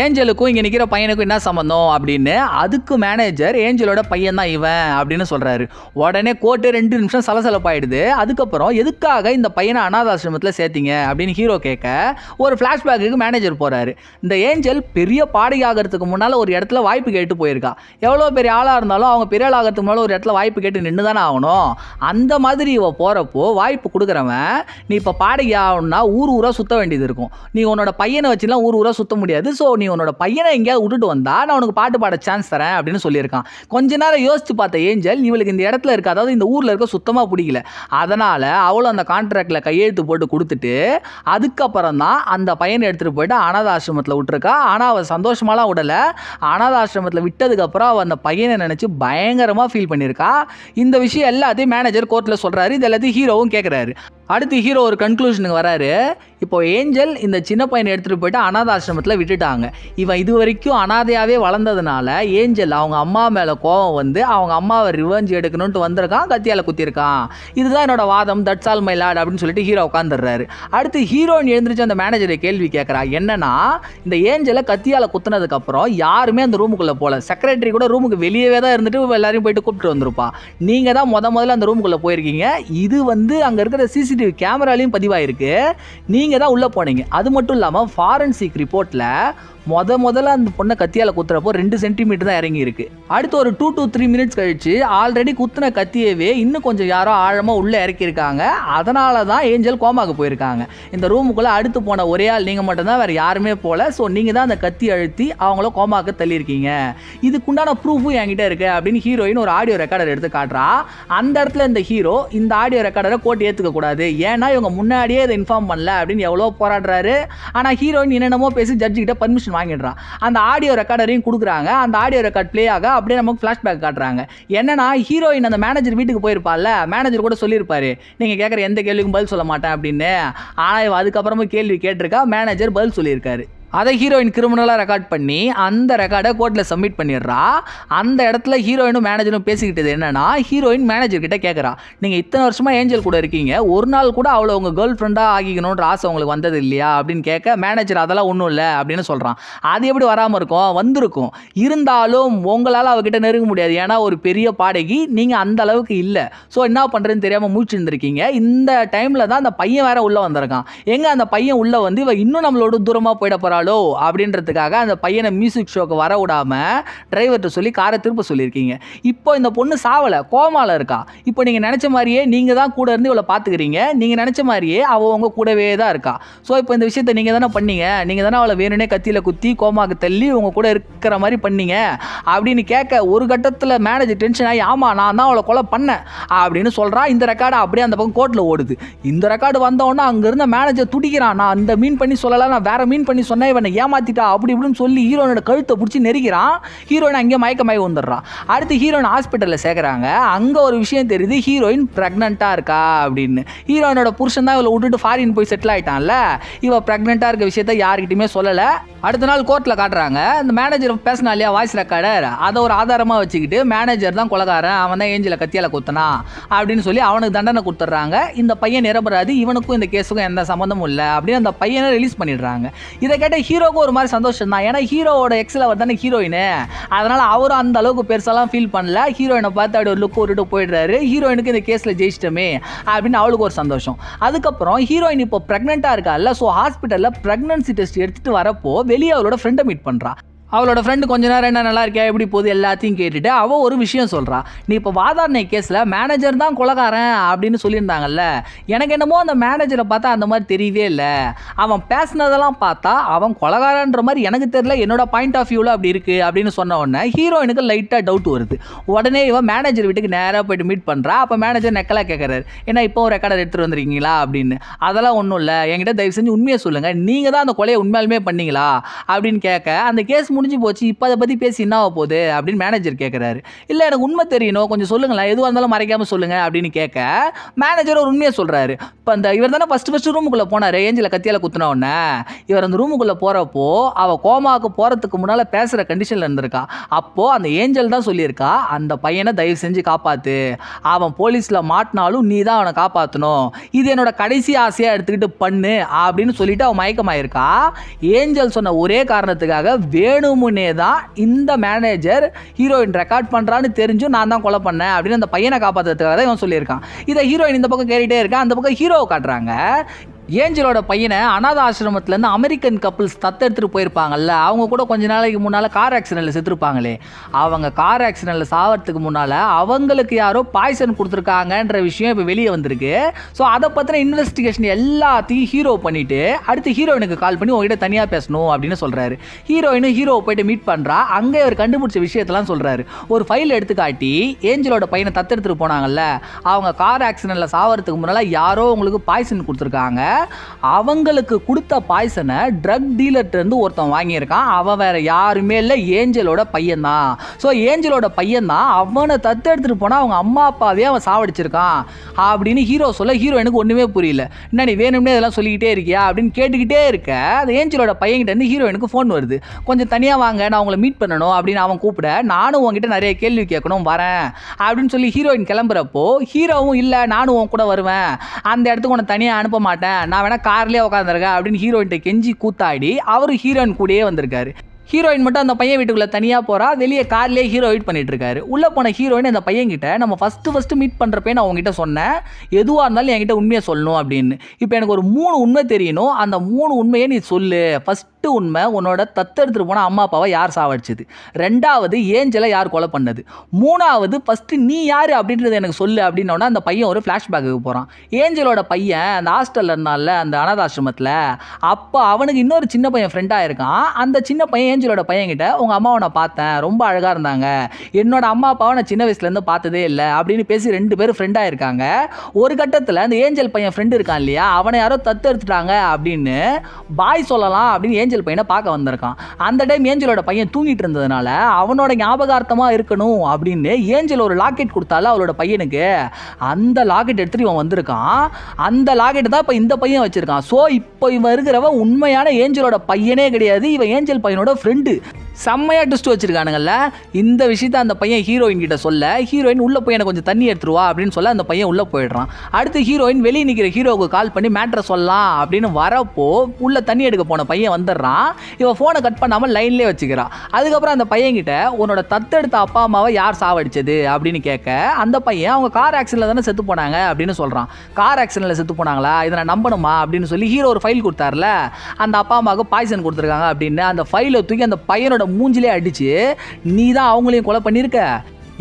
ஏஞ்சலுக்கும் இங்கே நிற்கிற பையனுக்கும் என்ன சம்மந்தம் அப்படின்னு அதுக்கு மேனேஜர் ஏஞ்சலோட பையன் தான் இவன் அப்படின்னு சொல்கிறாரு உடனே கோட்டு ரெண்டு நிமிஷம் சலசலப்பாயிடுது அதுக்கப்புறம் எதுக்காக இந்த பையனை அனாதாசிரமத்தில் சேர்த்திங்க அப்படின்னு ஹீரோ கேட்க ஒரு ஃப்ளாஷ்பேக்கு மேனேஜர் போகிறாரு இந்த ஏஞ்சல் பெரிய பாடகி ஆகிறதுக்கு முன்னால் ஒரு இடத்துல வாய்ப்பு கேட்டு போயிருக்கா எவ்வளோ பெரிய ஆளாக இருந்தாலும் அவங்க பெரிய ஆள் ஆகிறதுக்கு முன்னால் ஒரு இடத்துல வாய்ப்பு கேட்டு நின்று தானே ஆகணும் அந்த மாதிரி இவ போகிறப்போ வாய்ப்பு கொடுக்குறவன் நீ இப்போ பாடகி ஆகணும்னா ஊர் ஊராக சுற்ற வேண்டியது இருக்கும் நீ உன்னோட பையனை வச்சுலாம் ஊர் ஊராக சுற்ற முடியாது ஸோ நீ உன்னோட பையனை எங்கேயாவது விட்டுட்டு வந்தா நான் உனக்கு பாட்டு பாட சான்ஸ் தரேன் அப்படின்னு சொல்லியிருக்கான் கொஞ்ச நேரம் யோசித்து பார்த்த ஏஞ்சல் இவளுக்கு இந்த இடத்துல இருக்க அதாவது இந்த ஊரில் இருக்க சுத்தமாக பிடிக்கல அதனால் அவளும் அந்த கான்ட்ராக்டில் கையெழுத்து போட்டு கொடுத்துட்டு அதுக்கப்புறம் தான் அந்த பையனை எடுத்துகிட்டு போயிட்டு அனாத ஆசிரமத்தில் விட்டுருக்கா ஆனால் அவள் சந்தோஷமாலாம் விடலை அனாத ஆசிரமத்தில் விட்டதுக்கப்புறம் அவள் அந்த பையனை நினச்சி பயங்கரமாக ஃபீல் பண்ணியிருக்கா இந்த விஷயம் எல்லாத்தையும் மேனேஜர் கோர்ட்டில் சொல்கிறாரு இது எல்லாத்தையும் ஹீரோவும் கேட்குறாரு அடுத்து ஹீரோ ஒரு கன்க்ளூஷனுக்கு வராரு இப்போ ஏஞ்சல் இந்த சின்ன பையனை எடுத்துகிட்டு போயிட்டு அனாதாசிரமத்தில் விட்டுட்டாங்க இவன் இது வரைக்கும் அனாதையாகவே வளர்ந்ததுனால ஏஞ்சல் அவங்க அம்மா மேலே கோவம் வந்து அவங்க அம்மாவை ரிவெஞ்ச் எடுக்கணும்ட்டு வந்திருக்கான் கத்தியால் குத்திருக்கான் இதுதான் என்னோட வாதம் தட்ஸ் ஆல் மை லாட் அப்படின்னு சொல்லிட்டு ஹீரோ உட்காந்துடுறாரு அடுத்து ஹீரோயின் எழுந்திரிச்சு அந்த மேனேஜரை கேள்வி கேட்குறா என்னன்னா இந்த ஏஞ்சலை கத்தியால் குத்துனதுக்கப்புறம் யாருமே அந்த ரூமுக்குள்ளே போகல செக்ரட்டரி கூட ரூமுக்கு வெளியவே தான் இருந்துட்டு எல்லாரையும் போயிட்டு கூப்பிட்டு வந்திருப்பா நீங்கள் தான் முத முதல்ல அந்த ரூமுக்குள்ளே போயிருக்கீங்க இது வந்து அங்கே இருக்கிற சிசிடிவி சிசிடிவி கேமராலையும் பதிவாயிருக்கு நீங்கள் தான் உள்ளே போனீங்க அது மட்டும் இல்லாமல் ஃபாரன்சிக் ரிப்போர்ட்டில் முத முதல்ல அந்த பொண்ணை கத்தியால் குத்துறப்போ ரெண்டு சென்டிமீட்டர் தான் இறங்கி இருக்கு அடுத்து ஒரு டூ டூ த்ரீ மினிட்ஸ் கழிச்சு ஆல்ரெடி குத்துன கத்தியவே இன்னும் கொஞ்சம் யாரோ ஆழமாக உள்ளே இறக்கியிருக்காங்க அதனால தான் ஏஞ்சல் கோமாக்கு போயிருக்காங்க இந்த ரூமுக்குள்ளே அடுத்து போன ஒரே ஆள் நீங்கள் மட்டும்தான் வேறு யாருமே போகல ஸோ நீங்கள் தான் அந்த கத்தி அழுத்தி அவங்கள கோமாக்கு தள்ளியிருக்கீங்க இதுக்குண்டான ப்ரூஃபும் என்கிட்ட இருக்கு அப்படின்னு ஹீரோயின் ஒரு ஆடியோ ரெக்கார்டர் எடுத்து காட்டுறா அந்த இடத்துல இந்த ஹீரோ இந்த ஆடியோ ரெக்கார்டரை கோர்ட் ஏற்றுக்க கூடாது ஏன்னா இவங்க முன்னாடியே இதை இன்ஃபார்ம் பண்ணல அப்படின்னு எவ்வளோ போராடுறாரு ஆனால் ஹீரோயின் என்னென்னமோ பேசி ஜட்ஜி கிட்ட பர்மிஷன் பர்மிஷன் வாங்கிடுறான் அந்த ஆடியோ ரெக்கார்டரையும் கொடுக்குறாங்க அந்த ஆடியோ ரெக்கார்ட் ப்ளே ஆக அப்படியே நமக்கு ஃப்ளாஷ்பேக் காட்டுறாங்க என்னன்னா ஹீரோயின் அந்த மேனேஜர் வீட்டுக்கு போயிருப்பால மேனேஜர் கூட சொல்லியிருப்பாரு நீங்கள் கேட்குற எந்த கேள்விக்கும் பதில் சொல்ல மாட்டேன் அப்படின்னு ஆனால் அதுக்கப்புறமும் கேள்வி கேட்டிருக்கா மேனேஜர் பதில் சொல்லியிருக்காரு அதை ஹீரோயின் கிரிமினலாக ரெக்கார்ட் பண்ணி அந்த ரெக்கார்டை கோர்ட்டில் சப்மிட் பண்ணிடுறா அந்த இடத்துல ஹீரோயினும் மேனேஜரும் பேசிக்கிட்டது என்னன்னா ஹீரோயின் மேனேஜர் கிட்ட கேட்குறா நீங்கள் இத்தனை வருஷமாக ஏஞ்சல் கூட இருக்கீங்க ஒரு நாள் கூட அவ்வளோ உங்கள் கேர்ள் ஃப்ரெண்டாக ஆகிக்கணுன்ற ஆசை உங்களுக்கு வந்தது இல்லையா அப்படின்னு கேட்க மேனேஜர் அதெல்லாம் ஒன்றும் இல்லை அப்படின்னு சொல்கிறான் அது எப்படி வராமல் இருக்கும் வந்திருக்கும் இருந்தாலும் உங்களால் அவகிட்ட நெருங்க முடியாது ஏன்னா ஒரு பெரிய பாடகி நீங்கள் அந்த அளவுக்கு இல்லை ஸோ என்ன பண்ணுறதுன்னு தெரியாமல் மூச்சு இருந்திருக்கீங்க இந்த டைமில் தான் அந்த பையன் வேற உள்ளே வந்திருக்கான் எங்கே அந்த பையன் உள்ளே வந்து இவன் இன்னும் நம்மளோட தூரமாக போயிட போகிறாள் போயிட்டாளோ அப்படின்றதுக்காக அந்த பையனை மியூசிக் ஷோக்கு வர விடாமல் டிரைவர்கிட்ட சொல்லி காரை திருப்ப சொல்லியிருக்கீங்க இப்போ இந்த பொண்ணு சாவலை கோமாவில் இருக்கா இப்போ நீங்கள் நினச்ச மாதிரியே நீங்கள் தான் கூட இருந்து இவ்வளோ பார்த்துக்கிறீங்க நீங்கள் நினச்ச மாதிரியே அவள் உங்கள் கூடவே தான் இருக்கா ஸோ இப்போ இந்த விஷயத்தை நீங்கள் தானே பண்ணீங்க நீங்கள் தானே அவளை வேணும்னே கத்தியில் குத்தி கோமாக்கு தள்ளி உங்கள் கூட இருக்கிற மாதிரி பண்ணீங்க அப்படின்னு கேட்க ஒரு கட்டத்தில் மேனேஜர் டென்ஷன் ஆகி ஆமாம் நான் தான் அவளை கொலை பண்ணேன் அப்படின்னு சொல்கிறான் இந்த ரெக்கார்டு அப்படியே அந்த பக்கம் கோர்ட்டில் ஓடுது இந்த ரெக்கார்டு வந்தோன்னே அங்கேருந்து மேனேஜர் துடிக்கிறான் நான் அந்த மீன் பண்ணி சொல்லலை நான் வேறு மீன் பண்ணி சொன்னேன் இவனை ஏமாத்திட்டா அப்படி இப்படின்னு சொல்லி ஹீரோனோட கழுத்தை பிடிச்சி நெருக்கிறான் ஹீரோயின் அங்கே மயக்க மயக்க வந்துடுறான் அடுத்து ஹீரோயின் ஹாஸ்பிட்டலில் சேர்க்குறாங்க அங்கே ஒரு விஷயம் தெரியுது ஹீரோயின் ப்ரெக்னெண்ட்டாக இருக்கா அப்படின்னு ஹீரோயினோட புருஷன் தான் இவளை விட்டுட்டு ஃபாரின் போய் செட்டில் ஆகிட்டான்ல இவ ப்ரெக்னெண்ட்டாக இருக்க விஷயத்த யார்கிட்டையுமே சொல்லலை அடுத்த நாள் கோர்ட்டில் காட்டுறாங்க இந்த மேனேஜர் பேசினா இல்லையா வாய்ஸ் ரெக்கார்டர் அதை ஒரு ஆதாரமாக வச்சுக்கிட்டு மேனேஜர் தான் கொலகாரன் அவன் தான் ஏஞ்சில் கத்தியால் குத்தனா அப்படின்னு சொல்லி அவனுக்கு தண்டனை கொடுத்துட்றாங்க இந்த பையன் நிரபராது இவனுக்கும் இந்த கேஸுக்கும் எந்த சம்மந்தமும் இல்லை அப்படின்னு அந்த பையனை ரிலீஸ் பண்ணிடுறாங்க இதை கேட்ட ஹீரோக்கு ஒரு மாதிரி சந்தோஷம் தான் ஏன்னா ஹீரோவோட எக்ஸ் லவர் தானே ஹீரோயின் அதனால் அவரும் அந்த அளவுக்கு பெருசாலாம் ஃபீல் பண்ணல ஹீரோயினை பார்த்து அப்படி ஒரு லுக் விட்டுட்டு போயிடுறாரு ஹீரோயினுக்கு இந்த கேஸில் ஜெயிச்சிட்டோமே அப்படின்னு அவளுக்கு ஒரு சந்தோஷம் அதுக்கப்புறம் ஹீரோயின் இப்போ ப்ரெக்னெண்ட்டாக இல்லை ஸோ ஹாஸ்பிட்டலில் ப்ரெக்னன்சி டெஸ்ட் எடுத்துகிட்டு வரப்போ வெளியே அவளோட ஃப்ரெண்டை மீட் பண்ணுறான் அவளோட ஃப்ரெண்டு கொஞ்ச நேரம் என்ன நல்லா இருக்கியா எப்படி போகுது எல்லாத்தையும் கேட்டுட்டு அவள் ஒரு விஷயம் சொல்கிறா நீ இப்போ வாதாரணை கேஸில் மேனேஜர் தான் கொலகாரன் அப்படின்னு சொல்லியிருந்தாங்கல்ல எனக்கு என்னமோ அந்த மேனேஜரை பார்த்தா அந்த மாதிரி தெரியவே இல்லை அவன் பேசினதெல்லாம் பார்த்தா அவன் கொலகாரன்ற மாதிரி எனக்கு தெரியல என்னோட பாயிண்ட் ஆஃப் வியூவில் அப்படி இருக்குது அப்படின்னு சொன்ன உடனே ஹீரோயினுக்கு லைட்டாக டவுட் வருது உடனே இவன் மேனேஜர் வீட்டுக்கு நேராக போயிட்டு மீட் பண்ணுறா அப்போ மேனேஜர் நெக்கலாக கேட்குறாரு ஏன்னா இப்போ ஒரு ரெக்கார்டர் எடுத்துகிட்டு வந்துருக்கீங்களா அப்படின்னு அதெல்லாம் ஒன்றும் இல்லை என்கிட்ட தயவு செஞ்சு உண்மையை சொல்லுங்கள் நீங்கள் தான் அந்த கொலையை உண்மையாலுமே பண்ணீங்களா அப்படின்னு கேட்க அந்த கேஸ் முடிஞ்சு போச்சு இப்போ அதை பற்றி பேசி என்ன ஆக போகுது அப்படின்னு மேனேஜர் கேட்குறாரு இல்லை எனக்கு உண்மை தெரியணும் கொஞ்சம் சொல்லுங்களேன் எதுவாக இருந்தாலும் மறைக்காமல் சொல்லுங்கள் அப்படின்னு கேட்க மேனேஜர் ஒரு உண்மையை சொல்கிறாரு இப்போ அந்த இவர் தானே ஃபஸ்ட்டு ஃபஸ்ட்டு ரூமுக்குள்ளே போனார் ஏஞ்சில் கத்தியால் குத்தின இவர் அந்த ரூமுக்குள்ளே போகிறப்போ அவள் கோமாவுக்கு போகிறதுக்கு முன்னால் பேசுகிற கண்டிஷனில் இருந்திருக்கா அப்போது அந்த ஏஞ்சல் தான் சொல்லியிருக்கா அந்த பையனை தயவு செஞ்சு காப்பாற்று அவன் போலீஸில் மாட்டினாலும் நீ தான் அவனை காப்பாற்றணும் இது என்னோட கடைசி ஆசையாக எடுத்துக்கிட்டு பண்ணு அப்படின்னு சொல்லிட்டு அவன் மயக்கமாயிருக்கா ஏஞ்சல் சொன்ன ஒரே காரணத்துக்காக வேணு முன்னே தான் இந்த மேனேஜர் ஹீரோயின் ரெக்கார்ட் பண்ணுறான்னு தெரிஞ்சும் நான் தான் கொலை பண்ணேன் அப்படின்னு அந்த பையனை காப்பாற்றுறதுக்காக தான் இவன் சொல்லியிருக்கான் இதை ஹீரோயின் இந்த பக்கம் கேட்டுகிட்டே இருக்கான் அந்த பக்கம் ஹீரோவை காட்டுறாங்க ஏஞ்சலோட பையனை அநாத ஆசிரமத்துலேருந்து அமெரிக்கன் கப்புள்ஸ் தத்தெடுத்துட்டு போயிருப்பாங்கல்ல அவங்க கூட கொஞ்ச நாளைக்கு முன்னால் கார் ஆக்சிடெண்ட்டில் செத்துருப்பாங்களே அவங்க கார் ஆக்சிடெண்ட்டில் சாகிறதுக்கு முன்னால் அவங்களுக்கு யாரோ பாய்சன் கொடுத்துருக்காங்கன்ற விஷயம் இப்போ வெளியே வந்திருக்கு ஸோ அதை பற்றின இன்வெஸ்டிகேஷன் எல்லாத்தையும் ஹீரோ பண்ணிவிட்டு அடுத்து ஹீரோயினுக்கு கால் பண்ணி உங்ககிட்ட தனியாக பேசணும் அப்படின்னு சொல்கிறாரு ஹீரோயினும் ஹீரோ போயிட்டு மீட் பண்ணுறா அங்கே அவர் கண்டுபிடிச்ச விஷயத்தெல்லாம் சொல்கிறாரு ஒரு ஃபைல் எடுத்து காட்டி ஏஞ்சலோட பையனை தத்தெடுத்துட்டு போனாங்கல்ல அவங்க கார் ஆக்சிடெண்ட்டில் சாவறதுக்கு முன்னால் யாரோ உங்களுக்கு பாய்சன் கொடுத்துருக்காங்க அவங்களுக்கு கொடுத்த பாய்சனை ட்ரக் டீலர்ட்டேருந்து ஒருத்தன் வாங்கியிருக்கான் அவன் வேறு யாருமே இல்லை ஏஞ்சலோட பையன்தான் ஸோ ஏஞ்சலோட பையன்தான் அவனை தத்து எடுத்துகிட்டு போனால் அவங்க அம்மா அப்பாவே அவன் சாவடிச்சிருக்கான் அப்படின்னு ஹீரோ சொல்ல ஹீரோயினுக்கு ஒன்றுமே புரியல என்ன நீ வேணும்னே இதெல்லாம் சொல்லிக்கிட்டே இருக்கியா அப்படின்னு கேட்டுக்கிட்டே இருக்க அந்த ஏஞ்சலோட ஹீரோ எனக்கு ஃபோன் வருது கொஞ்சம் தனியாக வாங்க நான் அவங்கள மீட் பண்ணணும் அப்படின்னு அவன் கூப்பிட நானும் உங்ககிட்ட நிறைய கேள்வி கேட்கணும் வரேன் அப்படின்னு சொல்லி ஹீரோயின் கிளம்புறப்போ ஹீரோவும் இல்லை நானும் உன் கூட வருவேன் அந்த இடத்துக்கு உன்னை தனியாக அனுப்ப மாட்டேன் நான் வேணா கார்லேயே உட்காந்துருக்கேன் அப்படின்னு ஹீரோயின்ட்ட கெஞ்சி கூத்தாடி அவர் ஹீரோயின் கூடயே வந்திருக்காரு ஹீரோயின் மட்டும் அந்த பையன் வீட்டுக்குள்ளே தனியாக போகிறா வெளியே கார்லேயே ஹீரோ வெயிட் பண்ணிட்டு இருக்காரு உள்ளே போன ஹீரோயின் அந்த பையன் கிட்ட நம்ம ஃபஸ்ட்டு ஃபஸ்ட்டு மீட் பண்ணுறப்ப நான் உங்ககிட்ட சொன்னேன் எதுவாக இருந்தாலும் என்கிட்ட உண்மையை சொல்லணும் அப்படின்னு இப்போ எனக்கு ஒரு மூணு உண்மை தெரியணும் அந்த மூணு உண்மையை நீ சொல்லு ஃபஸ்ட் எட்டு உண்மை உன்னோட தத்தெடுத்துட்டு போனால் அம்மா அப்பாவை யார் சாவடிச்சது ரெண்டாவது ஏஞ்சலை யார் கொலை பண்ணது மூணாவது ஃபஸ்ட்டு நீ யார் அப்படின்றது எனக்கு சொல்லு அப்படின்னோடனே அந்த பையன் ஒரு ஃப்ளாஷ்பேக்கு போகிறான் ஏஞ்சலோட பையன் அந்த ஹாஸ்டலில் இருந்தால அந்த அனாதாசிரமத்தில் அப்போ அவனுக்கு இன்னொரு சின்ன பையன் ஃப்ரெண்டாக இருக்கான் அந்த சின்ன பையன் ஏஞ்சலோட பையன்கிட்ட உங்கள் அம்மாவை நான் பார்த்தேன் ரொம்ப அழகாக இருந்தாங்க என்னோட அம்மா அப்பாவை நான் சின்ன வயசுலேருந்து பார்த்ததே இல்லை அப்படின்னு பேசி ரெண்டு பேரும் ஃப்ரெண்டாக இருக்காங்க ஒரு கட்டத்தில் அந்த ஏஞ்சல் பையன் ஃப்ரெண்டு இருக்கான் இல்லையா அவனை யாரோ தத்து எடுத்துட்டாங்க அப்படின்னு பாய் சொல்லலாம் அப்படின்னு ஏஞ்சல் ஏஞ்சல் பையனை பார்க்க வந்திருக்கான் அந்த டைம் ஏஞ்சலோட பையன் தூங்கிட்டு இருந்ததுனால அவனோட ஞாபகார்த்தமாக இருக்கணும் அப்படின்னு ஏஞ்சல் ஒரு லாக்கெட் கொடுத்தால அவளோட பையனுக்கு அந்த லாக்கெட் எடுத்துகிட்டு இவன் வந்திருக்கான் அந்த லாக்கெட் தான் இப்போ இந்த பையன் வச்சுருக்கான் ஸோ இப்போ இவன் இருக்கிறவன் உண்மையான ஏஞ்சலோட பையனே கிடையாது இவன் ஏஞ்சல் பையனோட ஃப்ரெண்டு செம்மையாக ட்விஸ்ட் வச்சுருக்கானுங்கல்ல இந்த விஷயத்த அந்த பையன் ஹீரோயின் கிட்ட சொல்ல ஹீரோயின் உள்ளே போய் எனக்கு கொஞ்சம் தண்ணி எடுத்துருவா அப்படின்னு சொல்ல அந்த பையன் உள்ளே போயிடுறான் அடுத்து ஹீரோயின் வெளியே நிற்கிற ஹீரோவுக்கு கால் பண்ணி மேட்ரை சொல்லலாம் அப்படின்னு வரப்போ உள்ளே தண்ணி எடுக்க போன பையன் வந்துடுறான் போடுறான் இவன் ஃபோனை கட் பண்ணாமல் லைன்லேயே வச்சுக்கிறான் அதுக்கப்புறம் அந்த பையன்கிட்ட உன்னோட தத்தெடுத்த அப்பா அம்மாவை யார் சாவடிச்சது அப்படின்னு கேட்க அந்த பையன் அவங்க கார் ஆக்சிடென்ட்டில் தானே செத்து போனாங்க அப்படின்னு சொல்கிறான் கார் ஆக்சிடென்ட்டில் செத்து போனாங்களா இதை நான் நம்பணுமா அப்படின்னு சொல்லி ஹீரோ ஒரு ஃபைல் கொடுத்தாருல அந்த அப்பா அம்மாவுக்கு பாய்சன் கொடுத்துருக்காங்க அப்படின்னு அந்த ஃபைலை தூக்கி அந்த பையனோட மூஞ்சிலே அடித்து நீ தான் அவங்களையும் கொலை பண்ணியிருக்க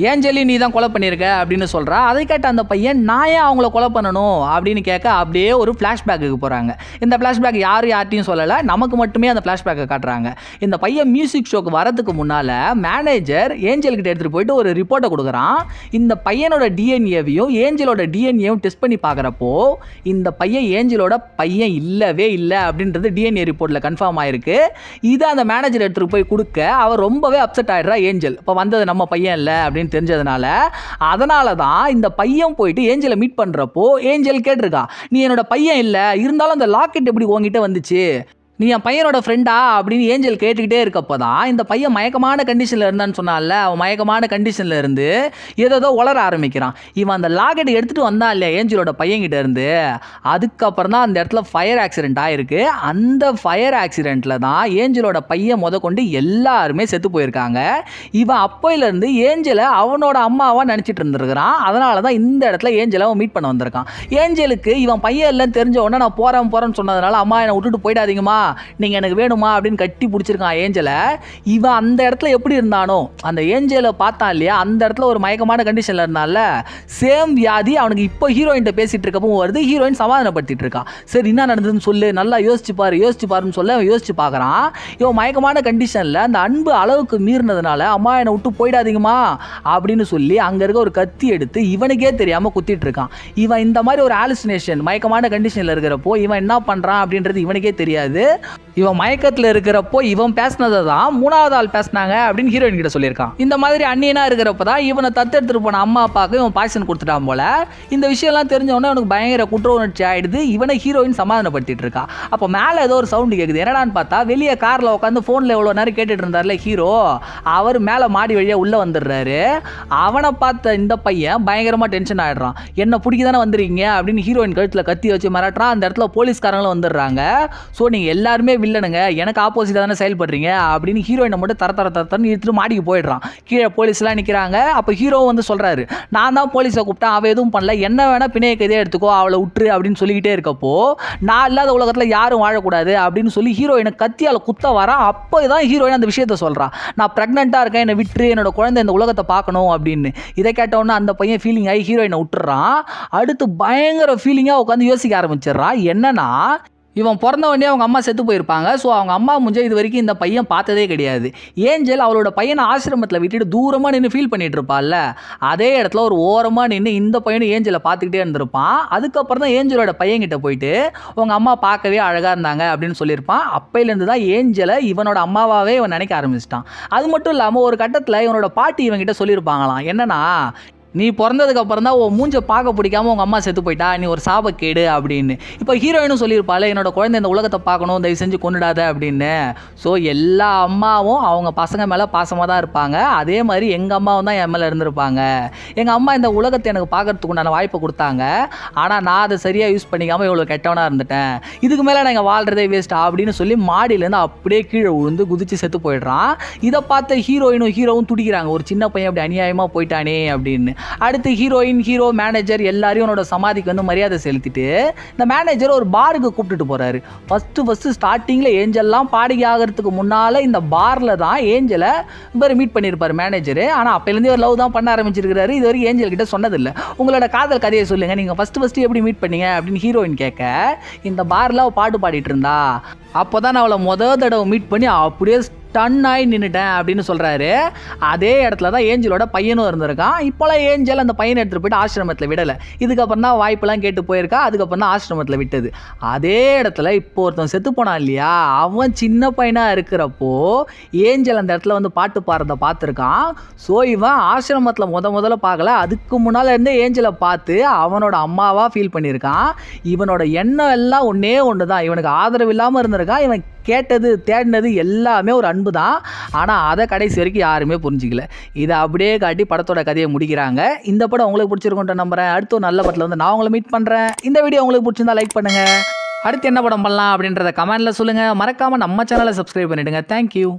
ஏன் நீ தான் கொலை பண்ணியிருக்க அப்படின்னு சொல்கிறா அதை கேட்ட அந்த பையன் நான் ஏன் அவங்கள கொலை பண்ணணும் அப்படின்னு கேட்க அப்படியே ஒரு ஃப்ளாஷ்பேக்குக்கு போகிறாங்க இந்த ஃப்ளாஷ்பேக் யார் யார்ட்டையும் சொல்லலை நமக்கு மட்டுமே அந்த ஃப்ளாஷ்பேக்கை காட்டுறாங்க இந்த பையன் மியூசிக் ஷோக்கு வரதுக்கு முன்னால் மேனேஜர் ஏஞ்சல்கிட்ட எடுத்துகிட்டு போயிட்டு ஒரு ரிப்போர்ட்டை கொடுக்குறான் இந்த பையனோட டிஎன்ஏவையும் ஏஞ்சலோட டிஎன்ஏவும் டெஸ்ட் பண்ணி பார்க்குறப்போ இந்த பையன் ஏஞ்சலோட பையன் இல்லவே இல்லை அப்படின்றது டிஎன்ஏ ரிப்போர்ட்டில் கன்ஃபார்ம் ஆயிருக்கு இதை அந்த மேனேஜர் எடுத்துகிட்டு போய் கொடுக்க அவர் ரொம்பவே அப்செட் ஆகிடுறா ஏஞ்சல் இப்போ வந்தது நம்ம பையன் இல்லை அப்படின்னு அப்படின்னு தெரிஞ்சதுனால அதனால தான் இந்த பையன் போயிட்டு ஏஞ்சலை மீட் பண்ணுறப்போ ஏஞ்சல் கேட்டிருக்கா நீ என்னோட பையன் இல்லை இருந்தாலும் அந்த லாக்கெட் எப்படி உங்ககிட்ட வந்துச்சு நீ என் பையனோட ஃப்ரெண்டா அப்படின்னு ஏஞ்சல் கேட்டுக்கிட்டே இருக்கப்போ தான் இந்த பையன் மயக்கமான கண்டிஷனில் இருந்தான்னு சொன்னால அவன் மயக்கமான கண்டிஷனில் இருந்து ஏதோ உளர ஆரம்பிக்கிறான் இவன் அந்த லாக்கெட் எடுத்துகிட்டு வந்தான் இல்லையா ஏஞ்சலோட பையன்கிட்ட இருந்து அதுக்கப்புறம் தான் அந்த இடத்துல ஃபயர் ஆக்சிடென்ட் ஆகிருக்கு அந்த ஃபயர் ஆக்சிடெண்ட்டில் தான் ஏஞ்சலோட பையன் முத கொண்டு எல்லாருமே செத்து போயிருக்காங்க இவன் அப்போயிலேருந்து ஏஞ்சலை அவனோட அம்மாவாக நினச்சிட்டு இருந்துருக்கிறான் அதனால தான் இந்த இடத்துல ஏஞ்சலை அவன் மீட் பண்ண வந்திருக்கான் ஏஞ்சலுக்கு இவன் பையன் எல்லாம் தெரிஞ்ச உடனே நான் போகிறேன் போகிறேன்னு சொன்னதுனால அம்மா என்னை விட்டுட்டு போயிடாதீங்கம்மா நீங்கள் எனக்கு வேணுமா அப்படின்னு கட்டி பிடிச்சிருக்கான் ஏஞ்சலை இவன் அந்த இடத்துல எப்படி இருந்தானோ அந்த ஏஞ்சலை பார்த்தான் இல்லையா அந்த இடத்துல ஒரு மயக்கமான கண்டிஷனில் இருந்தால சேம் வியாதி அவனுக்கு இப்போ ஹீரோயின் பேசிகிட்டு இருக்கப்போ வருது ஹீரோயின் சமாதானப்படுத்திட்டு இருக்கான் சரி என்ன நடந்ததுன்னு சொல்லு நல்லா யோசிச்சு பாரு யோசிச்சு பாருன்னு சொல்ல அவன் யோசிச்சு பார்க்குறான் இவன் மயக்கமான கண்டிஷனில் அந்த அன்பு அளவுக்கு மீறினதுனால அம்மா என்னை விட்டு போயிடாதீங்கம்மா அப்படின்னு சொல்லி அங்கே இருக்க ஒரு கத்தி எடுத்து இவனுக்கே தெரியாமல் குத்திட்டு இருக்கான் இவன் இந்த மாதிரி ஒரு ஆலுசினேஷன் மயக்கமான கண்டிஷனில் இருக்கிறப்போ இவன் என்ன பண்ணுறான் அப்படின்றது இவனுக்கே தெரியாது இவன் மயக்கத்தில் இருக்கிறப்போ இவன் பேசினதை தான் மூணாவது ஆள் பேசினாங்க அப்படின்னு ஹீரோயின் கிட்ட சொல்லியிருக்கான் இந்த மாதிரி அண்ணியனா இருக்கிறப்ப தான் இவனை தத்தெடுத்துட்டு போன அம்மா அப்பாவுக்கு இவன் பாய்சன் கொடுத்துட்டான் போல இந்த விஷயம்லாம் தெரிஞ்சவொடனே அவனுக்கு பயங்கர குற்ற உணர்ச்சி ஆயிடுது இவனை ஹீரோயின் சமாதானப்படுத்திட்டு இருக்கா அப்போ மேலே ஏதோ ஒரு சவுண்டு கேட்குது என்னடான்னு பார்த்தா வெளியே காரில் உட்காந்து ஃபோனில் எவ்வளோ நேரம் கேட்டுட்டு இருந்தார்ல ஹீரோ அவர் மேலே மாடி வழியாக உள்ளே வந்துடுறாரு அவனை பார்த்த இந்த பையன் பயங்கரமாக டென்ஷன் ஆகிடுறான் என்னை பிடிக்க தானே வந்துருக்கீங்க அப்படின்னு ஹீரோயின் கழுத்தில் கத்தி வச்சு மிரட்டுறான் அந்த இடத்துல போலீஸ்காரங்களும் வந்துடுறாங்க ஸோ நீங்கள் எல்லாருமே வில்லனுங்க எனக்கு ஆப்போசிட்டாக தானே செயல்படுறீங்க அப்படின்னு ஹீரோயினை மட்டும் தர தர தரன்னு இழுத்துட்டு மாடிக்கு போயிடுறான் கீழே போலீஸ்லாம் நிற்கிறாங்க அப்போ ஹீரோ வந்து சொல்கிறாரு நான் தான் போலீஸை கூப்பிட்டேன் அவள் எதுவும் பண்ணல என்ன வேணால் பிணைய கைதே எடுத்துக்கோ அவளை விட்டுரு அப்படின்னு சொல்லிக்கிட்டே இருக்கப்போ நான் இல்லாத உலகத்தில் யாரும் வாழக்கூடாது அப்படின்னு சொல்லி ஹீரோயினை கத்தியால் குத்த வரான் அப்போ தான் ஹீரோயின் அந்த விஷயத்த சொல்கிறான் நான் ப்ரெக்னெண்ட்டாக இருக்கேன் என்னை விட்டுரு என்னோட குழந்தை இந்த உலகத்தை பார்க்கணும் அப்படின்னு இதை கேட்டோன்னே அந்த பையன் ஃபீலிங் ஆகி ஹீரோயினை விட்டுறான் அடுத்து பயங்கர ஃபீலிங்காக உட்காந்து யோசிக்க ஆரம்பிச்சிடுறான் என்னன்னா இவன் பிறந்த உடனே அவங்க அம்மா செத்து போயிருப்பாங்க ஸோ அவங்க அம்மா முடிஞ்ச இது வரைக்கும் இந்த பையன் பார்த்ததே கிடையாது ஏஞ்சல் அவளோட பையனை ஆசிரமத்தில் விட்டுட்டு தூரமாக நின்று ஃபீல் பண்ணிகிட்டு இருப்பாள்ல அதே இடத்துல ஒரு ஓரமாக நின்று இந்த பையனும் ஏஞ்சலை பார்த்துக்கிட்டே இருந்திருப்பான் அதுக்கப்புறம் தான் ஏஞ்சலோட பையன்கிட்ட போயிட்டு உங்கள் அம்மா பார்க்கவே அழகாக இருந்தாங்க அப்படின்னு சொல்லியிருப்பான் அப்பையிலேருந்து தான் ஏஞ்சலை இவனோட அம்மாவாகவே இவன் நினைக்க ஆரம்பிச்சிட்டான் அது மட்டும் இல்லாமல் ஒரு கட்டத்தில் இவனோட பாட்டி இவங்கிட்ட சொல்லியிருப்பாங்களாம் என்னன்னா நீ பிறந்ததுக்கு அப்புறம் தான் உன் மூஞ்சை பார்க்க பிடிக்காம உங்கள் அம்மா செத்து போயிட்டா நீ ஒரு கேடு அப்படின்னு இப்போ ஹீரோயினும் சொல்லியிருப்பாள் என்னோட குழந்தை இந்த உலகத்தை பார்க்கணும் தயவு செஞ்சு கொண்டுடாத அப்படின்னு ஸோ எல்லா அம்மாவும் அவங்க பசங்க மேலே பாசமாக தான் இருப்பாங்க அதே மாதிரி எங்கள் அம்மாவும் தான் என் மேலே இருந்திருப்பாங்க எங்கள் அம்மா இந்த உலகத்தை எனக்கு பார்க்கறதுக்கு உண்டான வாய்ப்பை கொடுத்தாங்க ஆனால் நான் அதை சரியாக யூஸ் பண்ணிக்காமல் இவ்வளோ கெட்டவனாக இருந்துட்டேன் இதுக்கு மேலே நான் வாழ்கிறதே வேஸ்ட் அப்படின்னு சொல்லி மாடியிலேருந்து அப்படியே கீழே விழுந்து குதிச்சு செத்து போயிடுறான் இதை பார்த்த ஹீரோயினும் ஹீரோவும் துடிக்கிறாங்க ஒரு சின்ன பையன் அப்படி அநியாயமாக போயிட்டானே அப்படின்னு அடுத்து ஹீரோயின் ஹீரோ மேனேஜர் எல்லாரையும் உன்னோட சமாதிக்கு வந்து மரியாதை செலுத்திட்டு இந்த மேனேஜர் ஒரு பாருக்கு கூப்பிட்டுட்டு போகிறாரு ஃபஸ்ட்டு ஃபஸ்ட்டு ஸ்டார்டிங்கில் ஏஞ்சல்லாம் பாடகி ஆகிறதுக்கு முன்னால் இந்த பாரில் தான் ஏஞ்சலை இவர் மீட் பண்ணியிருப்பார் மேனேஜர் ஆனால் அப்போலேருந்தே ஒரு லவ் தான் பண்ண ஆரம்பிச்சிருக்கிறாரு இது வரைக்கும் ஏஞ்சல் கிட்ட சொன்னதில்லை உங்களோட காதல் கதையை சொல்லுங்கள் நீங்கள் ஃபஸ்ட்டு ஃபஸ்ட்டு எப்படி மீட் பண்ணீங்க அப்படின்னு ஹீரோயின் கேட்க இந்த பார்ல அவள் பாட்டு பாடிட்டு இருந்தா அப்போதான் அவளை மொதல் தடவை மீட் பண்ணி அப்படியே டன்னாய் நின்றுட்டேன் அப்படின்னு சொல்கிறாரு அதே இடத்துல தான் ஏஞ்சலோட பையனும் இருந்திருக்கான் இப்போலாம் ஏஞ்சல் அந்த பையனை எடுத்துகிட்டு போயிட்டு ஆசிரமத்தில் விடலை இதுக்கப்புறம் தான் வாய்ப்பெல்லாம் கேட்டு போயிருக்கா அதுக்கப்புறம் தான் ஆசிரமத்தில் விட்டது அதே இடத்துல இப்போ ஒருத்தன் செத்து போனான் இல்லையா அவன் சின்ன பையனாக இருக்கிறப்போ ஏஞ்சல் அந்த இடத்துல வந்து பாட்டு பாடுறத பார்த்துருக்கான் ஸோ இவன் ஆசிரமத்தில் முத முதல்ல பார்க்கல அதுக்கு முன்னால் இருந்தே ஏஞ்சலை பார்த்து அவனோட அம்மாவாக ஃபீல் பண்ணியிருக்கான் இவனோட எண்ணம் எல்லாம் ஒன்றே ஒன்று தான் இவனுக்கு ஆதரவு இல்லாமல் இருந்திருக்கான் இவன் கேட்டது தேடினது எல்லாமே ஒரு அன்பு தான் ஆனால் அதை கடைசி வரைக்கும் யாருமே புரிஞ்சிக்கல இதை அப்படியே காட்டி படத்தோட கதையை முடிக்கிறாங்க இந்த படம் உங்களுக்கு பிடிச்சிருக்கோன்ற நம்புறேன் அடுத்து ஒரு நல்ல படத்தில் வந்து நான் உங்களை மீட் பண்ணுறேன் இந்த வீடியோ உங்களுக்கு பிடிச்சிருந்தா லைக் பண்ணுங்கள் அடுத்து என்ன படம் பண்ணலாம் அப்படின்றத கமெண்ட்டில் சொல்லுங்கள் மறக்காமல் நம்ம சேனலை சப்ஸ்கிரைப் பண்ணிவிடுங்க தேங்க்யூ